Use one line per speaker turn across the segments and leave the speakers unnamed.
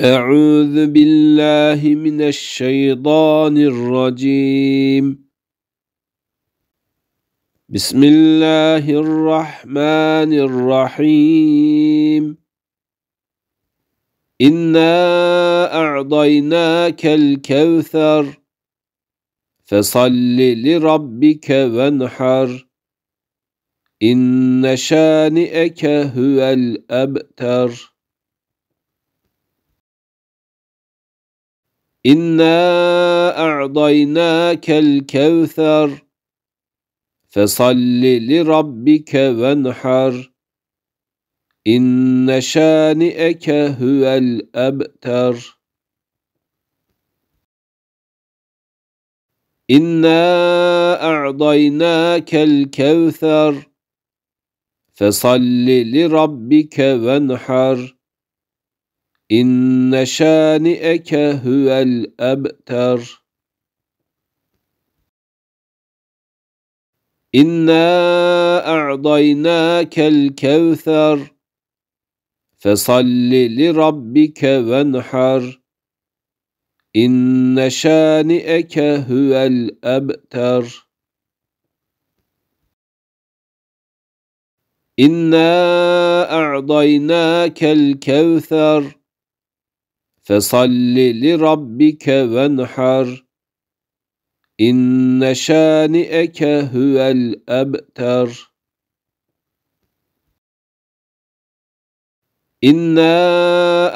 أعوذ بالله من الشيطان الرجيم بسم الله الرحمن الرحيم إنا أعطيناك الكوثر فصل لربك وانحر إن شانئك هو الأبتر إنا أعضيناك الكوثر فصل لربك وانحر إن شانئك هو الأبتر إنا أعضيناك الكوثر فصل لربك وانحر إن شانئك هو الأبتر إنا أعضيناك الكوثر فصل لربك وانحر إن شانئك هو الأبتر إنا أعضيناك الكوثر فصل لربك وانحر إن شانئك هو الأبتر إنا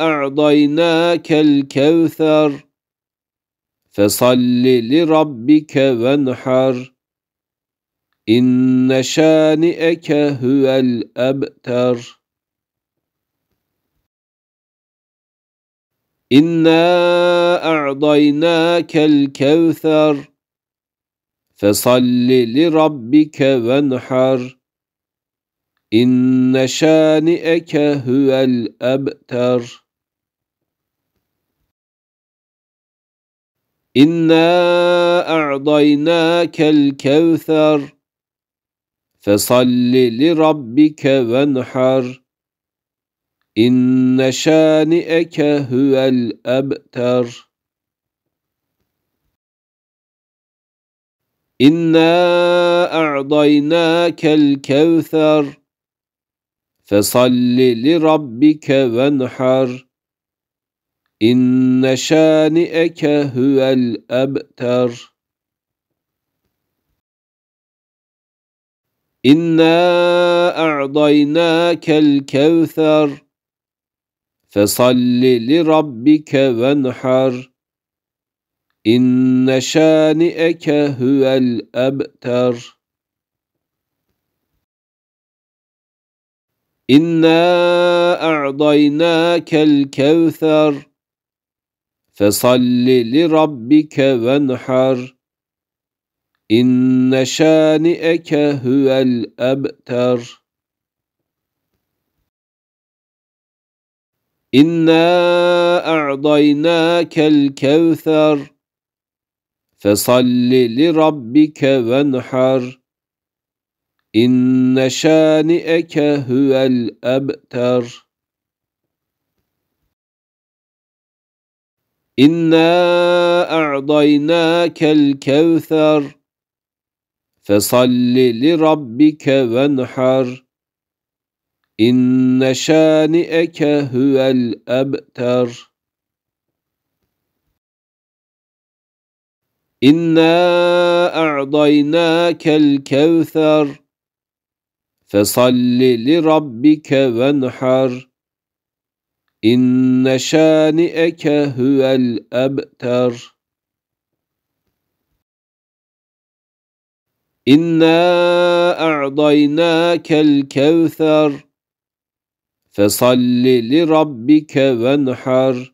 أعطيناك الكوثر فصل لربك وانحر إن شانئك هو الأبتر إنا أعضيناك الكوثر فصل لربك وانحر إن شانئك هو الأبتر إنا أعضيناك الكوثر فصل لربك وانحر إن شانئك هو الأبتر إنا أعضيناك الكوثر فصل لربك وانحر إن شانئك هو الأبتر إنا أعضيناك الكوثر فصل لربك وانحر إن شانئك هو الأبتر إنا أعضيناك الكوثر فصل لربك وانحر إن شانئك هو الأبتر إنا أعضيناك الكوثر فصل لربك وانحر إن شانئك هو الأبتر إنا أعضيناك الكوثر فصل لربك وانحر إن شانئك هو الأبتر إنا أعضيناك الكوثر فصل لربك وانحر إن شانئك هو الأبتر إنا أعضيناك الكوثر فصل لربك وانحر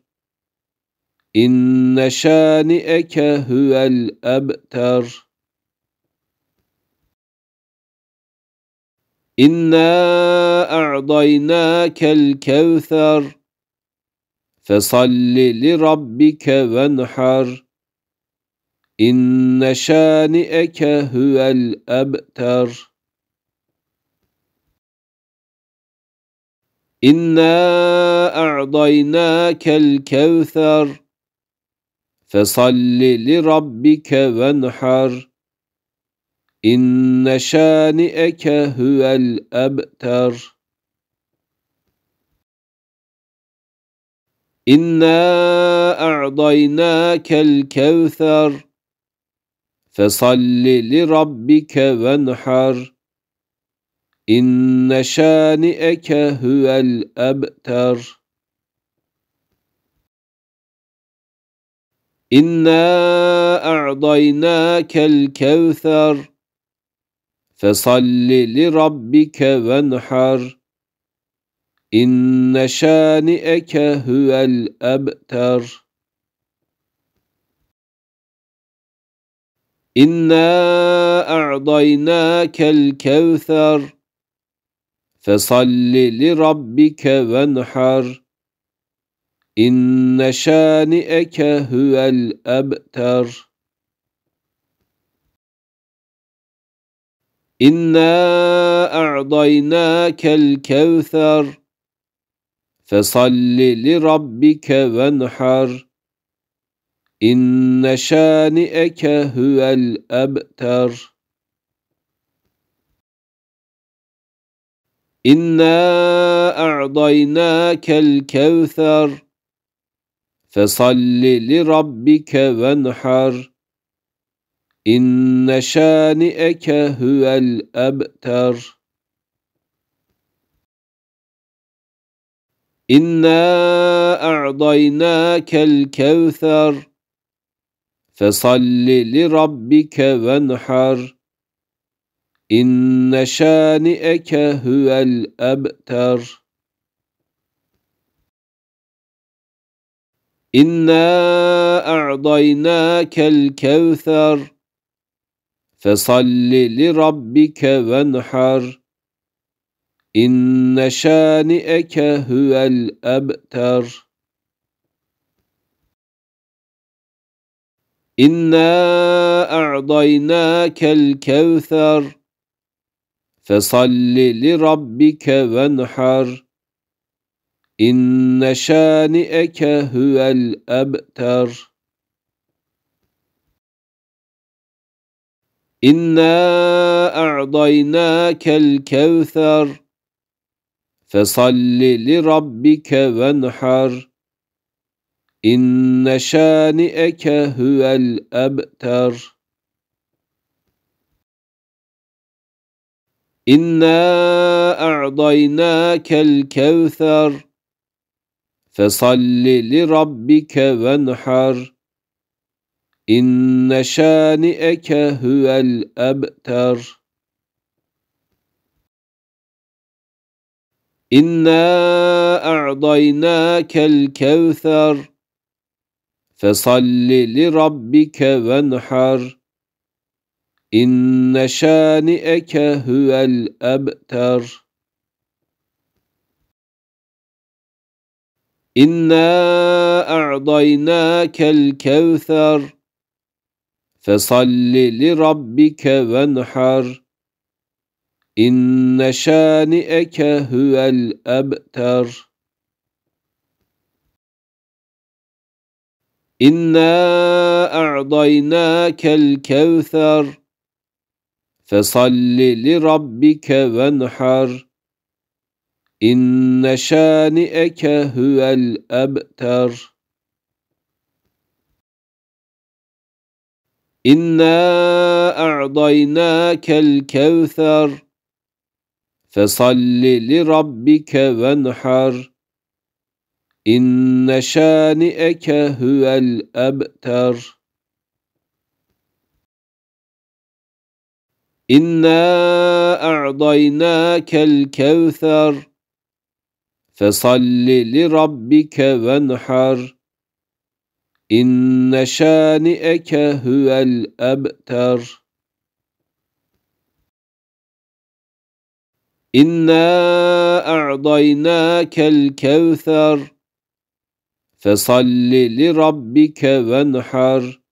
إن شانئك هو الأبتر إنا أعضيناك الكوثر فصل لربك وانحر إن شانئك هو الأبتر إنا أعضيناك الكوثر فصل لربك وانحر إن شانئك هو الأبتر إنا أعضيناك الكوثر فصل لربك وانحر إن شانئك هو الأبتر إنا أعضيناك الكوثر فصل لربك وانحر إن شانئك هو الأبتر إنا أعضيناك الكوثر فصل لربك وانحر إن شانئك هو الأبتر إنا أعضيناك الكوثر فصل لربك وانحر إن شانئك هو الأبتر إنا أعضيناك الكوثر فصل لربك وانحر إن شانئك هو الأبتر إنا أعضيناك الكوثر فصل لربك وانحر إن شانئك هو الأبتر إنا أعضيناك الكوثر فصل لربك وانحر إن شانئك هو الأبتر إنا أعضيناك الكوثر فصل لربك وانحر إن شانئك هو الأبتر إنا أعطيناك الكوثر فصل لربك وانحر إن شانئك هو الأبتر إنا أعضيناك الكوثر فصل لربك وانحر إن شانئك هو الأبتر إنا أعضيناك الكوثر فصل لربك وانحر إن شانئك هو الأبتر إنا أعضيناك الكوثر فصل لربك وانحر إن شانئك هو الأبتر إنا أعضيناك الكوثر فصل لربك وانحر إن شانئك هو الأبتر إنا أعضيناك الكوثر فصل لربك وانحر إن شانئك هو الأبتر إنا أعضيناك الكوثر فصل لربك وانحر إن شانئك هو الأبتر إنا أعضيناك الكوثر فصل لربك وانحر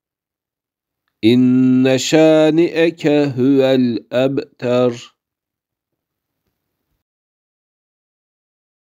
İnne şani'eke huvel ebter.